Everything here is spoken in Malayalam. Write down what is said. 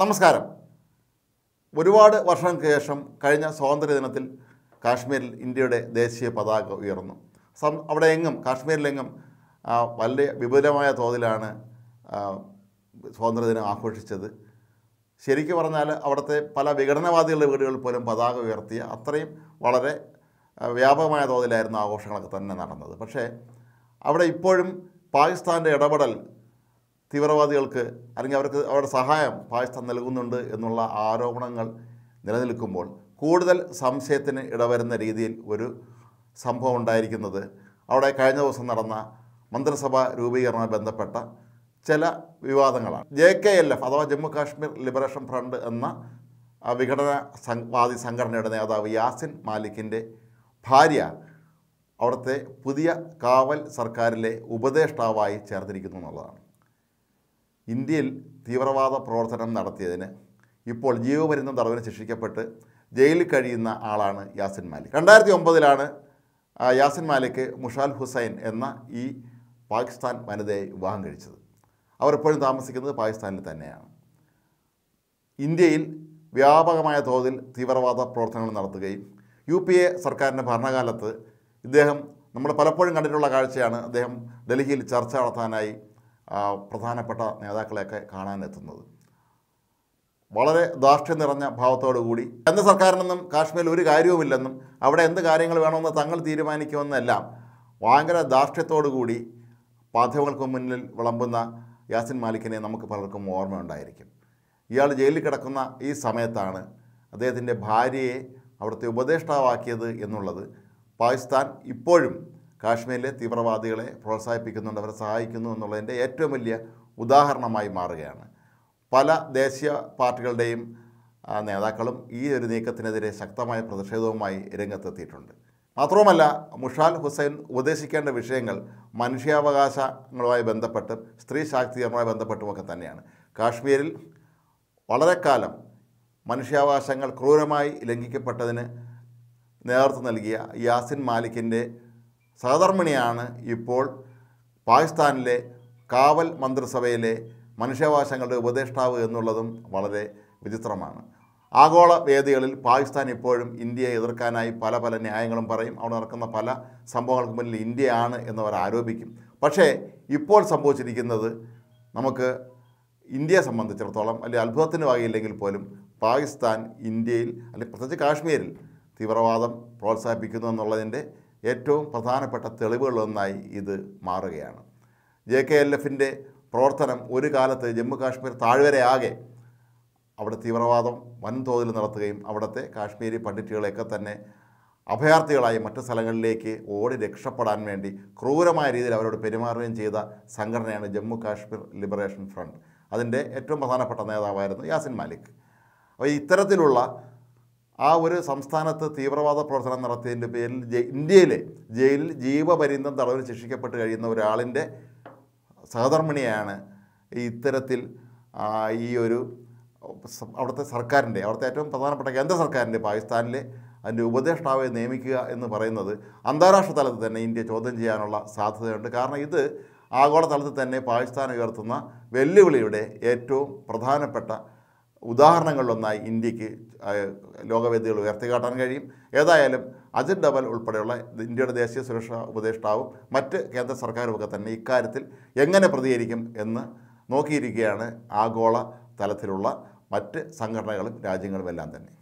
നമസ്കാരം ഒരുപാട് വർഷങ്ങൾക്ക് ശേഷം കഴിഞ്ഞ സ്വാതന്ത്ര്യ ദിനത്തിൽ കാശ്മീരിൽ ഇന്ത്യയുടെ ദേശീയ പതാക ഉയർന്നു സം അവിടെ എങ്ങും കാശ്മീരിലെങ്ങും വലിയ വിപുലമായ തോതിലാണ് സ്വാതന്ത്ര്യദിനം ആഘോഷിച്ചത് ശരിക്കു പറഞ്ഞാൽ അവിടുത്തെ പല വിഘടനവാദികളുടെ വീടുകളിൽ പോലും പതാക ഉയർത്തിയ അത്രയും വളരെ വ്യാപകമായ തോതിലായിരുന്നു ആഘോഷങ്ങളൊക്കെ തന്നെ നടന്നത് പക്ഷേ അവിടെ ഇപ്പോഴും പാകിസ്ഥാൻ്റെ ഇടപെടൽ തീവ്രവാദികൾക്ക് അല്ലെങ്കിൽ അവർക്ക് അവരുടെ സഹായം പാകിസ്ഥാൻ നൽകുന്നുണ്ട് എന്നുള്ള ആരോപണങ്ങൾ നിലനിൽക്കുമ്പോൾ കൂടുതൽ സംശയത്തിന് ഇടവരുന്ന രീതിയിൽ ഒരു സംഭവം ഉണ്ടായിരിക്കുന്നത് അവിടെ കഴിഞ്ഞ ദിവസം നടന്ന മന്ത്രിസഭാ രൂപീകരണവുമായി ബന്ധപ്പെട്ട ചില വിവാദങ്ങളാണ് ജെ കെ എൽ എഫ് അഥവാ ജമ്മു കാശ്മീർ ലിബറേഷൻ ഫ്രണ്ട് എന്ന വിഘടനവാദി സംഘടനയുടെ നേതാവ് യാസിൻ മാലിക്കിൻ്റെ ഭാര്യ അവിടുത്തെ പുതിയ കാവൽ സർക്കാരിലെ ഉപദേഷ്ടാവായി ചേർന്നിരിക്കുന്നു എന്നുള്ളതാണ് ഇന്ത്യയിൽ തീവ്രവാദ പ്രവർത്തനം നടത്തിയതിന് ഇപ്പോൾ ജീവപര്യന്തം തടവിന് ശിക്ഷിക്കപ്പെട്ട് ജയിലിൽ കഴിയുന്ന ആളാണ് യാസിൻ മാലിക് രണ്ടായിരത്തി ഒമ്പതിലാണ് യാസിൻ മാലിക് മുഷാൽ ഹുസൈൻ എന്ന ഈ പാകിസ്ഥാൻ വനിതയെ വിവാഹം കഴിച്ചത് അവർ എപ്പോഴും താമസിക്കുന്നത് പാകിസ്ഥാനിൽ തന്നെയാണ് ഇന്ത്യയിൽ വ്യാപകമായ തോതിൽ തീവ്രവാദ പ്രവർത്തനങ്ങൾ നടത്തുകയും യു പി എ സർക്കാരിൻ്റെ ഭരണകാലത്ത് ഇദ്ദേഹം നമ്മൾ പലപ്പോഴും കണ്ടിട്ടുള്ള കാഴ്ചയാണ് അദ്ദേഹം ഡൽഹിയിൽ ചർച്ച നടത്താനായി പ്രധാനപ്പെട്ട നേതാക്കളെയൊക്കെ കാണാനെത്തുന്നത് വളരെ ദാർഷ്ട്യം നിറഞ്ഞ ഭാവത്തോടുകൂടി കേന്ദ്ര സർക്കാരിനൊന്നും കാശ്മീരിൽ ഒരു കാര്യവുമില്ലെന്നും അവിടെ എന്ത് കാര്യങ്ങൾ വേണമെന്ന് തങ്ങൾ തീരുമാനിക്കുമെന്നെല്ലാം ഭയങ്കര ദാർഷ്ട്യത്തോടുകൂടി മാധ്യമങ്ങൾക്ക് മുന്നിൽ വിളമ്പുന്ന യാസിൻ മാലിക്കിനെ നമുക്ക് പലർക്കും ഓർമ്മയുണ്ടായിരിക്കും ഇയാൾ ജയിലിൽ കിടക്കുന്ന ഈ സമയത്താണ് അദ്ദേഹത്തിൻ്റെ ഭാര്യയെ അവിടുത്തെ ഉപദേഷ്ടാവാക്കിയത് എന്നുള്ളത് പാകിസ്ഥാൻ ഇപ്പോഴും കാശ്മീരിലെ തീവ്രവാദികളെ പ്രോത്സാഹിപ്പിക്കുന്നുണ്ട് അവരെ സഹായിക്കുന്നു എന്നുള്ളതിൻ്റെ ഏറ്റവും വലിയ ഉദാഹരണമായി മാറുകയാണ് പല ദേശീയ പാർട്ടികളുടെയും നേതാക്കളും ഈ ഒരു നീക്കത്തിനെതിരെ ശക്തമായ പ്രതിഷേധവുമായി രംഗത്തെത്തിയിട്ടുണ്ട് മാത്രവുമല്ല മുഷാൽ ഹുസൈൻ ഉപദേശിക്കേണ്ട വിഷയങ്ങൾ മനുഷ്യാവകാശങ്ങളുമായി ബന്ധപ്പെട്ടും സ്ത്രീ ശാക്തീകരണവുമായി ബന്ധപ്പെട്ടുമൊക്കെ തന്നെയാണ് കാശ്മീരിൽ വളരെക്കാലം മനുഷ്യാവകാശങ്ങൾ ക്രൂരമായി ലംഘിക്കപ്പെട്ടതിന് നേതൃത്വം നൽകിയ യാസിൻ മാലിക്കിൻ്റെ സഹധർമ്മിണിയാണ് ഇപ്പോൾ പാകിസ്ഥാനിലെ കാവൽ മന്ത്രിസഭയിലെ മനുഷ്യാവകാശങ്ങളുടെ ഉപദേഷ്ടാവ് എന്നുള്ളതും വളരെ വിചിത്രമാണ് ആഗോള വേദികളിൽ പാകിസ്ഥാൻ ഇപ്പോഴും ഇന്ത്യയെ എതിർക്കാനായി പല പല ന്യായങ്ങളും പറയും അവിടെ നടക്കുന്ന പല സംഭവങ്ങൾക്ക് മുന്നിൽ ഇന്ത്യയാണ് എന്നവർ ആരോപിക്കും പക്ഷേ ഇപ്പോൾ സംഭവിച്ചിരിക്കുന്നത് നമുക്ക് ഇന്ത്യയെ സംബന്ധിച്ചിടത്തോളം അല്ലെങ്കിൽ അത്ഭുതത്തിന് വകയില്ലെങ്കിൽ പോലും പാകിസ്ഥാൻ ഇന്ത്യയിൽ അല്ലെങ്കിൽ പ്രത്യേകിച്ച് കാശ്മീരിൽ തീവ്രവാദം പ്രോത്സാഹിപ്പിക്കുന്നു എന്നുള്ളതിൻ്റെ ഏറ്റവും പ്രധാനപ്പെട്ട തെളിവുകളിലൊന്നായി ഇത് മാറുകയാണ് ജെ കെ എൽ എഫിൻ്റെ പ്രവർത്തനം ഒരു കാലത്ത് ജമ്മു കാശ്മീർ താഴ്വരയാകെ അവിടെ തീവ്രവാദം വൻതോതിൽ നടത്തുകയും അവിടുത്തെ കാശ്മീരി പണ്ഡിറ്റുകളെയൊക്കെ തന്നെ അഭയാർത്ഥികളായി മറ്റു സ്ഥലങ്ങളിലേക്ക് ഓടി രക്ഷപ്പെടാൻ വേണ്ടി ക്രൂരമായ രീതിയിൽ അവരോട് പെരുമാറുകയും ചെയ്ത സംഘടനയാണ് ജമ്മു കാശ്മീർ ലിബറേഷൻ ഫ്രണ്ട് അതിൻ്റെ ഏറ്റവും പ്രധാനപ്പെട്ട നേതാവായിരുന്നു യാസിൻ മാലിക് അപ്പോൾ ഇത്തരത്തിലുള്ള ആ ഒരു സംസ്ഥാനത്ത് തീവ്രവാദ പ്രവർത്തനം നടത്തിയതിൻ്റെ പേരിൽ ഇന്ത്യയിലെ ജയിലിൽ ജീവപര്യന്തം തടവിൽ ശിക്ഷിക്കപ്പെട്ട് കഴിയുന്ന ഒരാളിൻ്റെ സഹധർമ്മിണിയാണ് ഇത്തരത്തിൽ ഈ ഒരു അവിടുത്തെ സർക്കാരിൻ്റെ അവിടുത്തെ ഏറ്റവും പ്രധാനപ്പെട്ട കേന്ദ്ര സർക്കാരിൻ്റെ പാകിസ്ഥാനിലെ അതിൻ്റെ ഉപദേഷ്ടാവെ നിയമിക്കുക എന്ന് പറയുന്നത് അന്താരാഷ്ട്ര തലത്തിൽ തന്നെ ഇന്ത്യ ചോദ്യം ചെയ്യാനുള്ള സാധ്യതയുണ്ട് കാരണം ഇത് ആഗോളതലത്തിൽ തന്നെ പാകിസ്ഥാൻ ഉയർത്തുന്ന വെല്ലുവിളിയുടെ ഏറ്റവും പ്രധാനപ്പെട്ട ഉദാഹരണങ്ങളിലൊന്നായി ഇന്ത്യക്ക് ലോകവേദികൾ ഉയർത്തിക്കാട്ടാൻ കഴിയും ഏതായാലും അജിത് ഡബൽ ഉൾപ്പെടെയുള്ള ഇന്ത്യയുടെ ദേശീയ സുരക്ഷാ ഉപദേഷ്ടാവും മറ്റ് കേന്ദ്ര സർക്കാരുമൊക്കെ തന്നെ ഇക്കാര്യത്തിൽ എങ്ങനെ പ്രതികരിക്കും എന്ന് നോക്കിയിരിക്കുകയാണ് ആഗോള തലത്തിലുള്ള മറ്റ് സംഘടനകളും രാജ്യങ്ങളുമെല്ലാം തന്നെ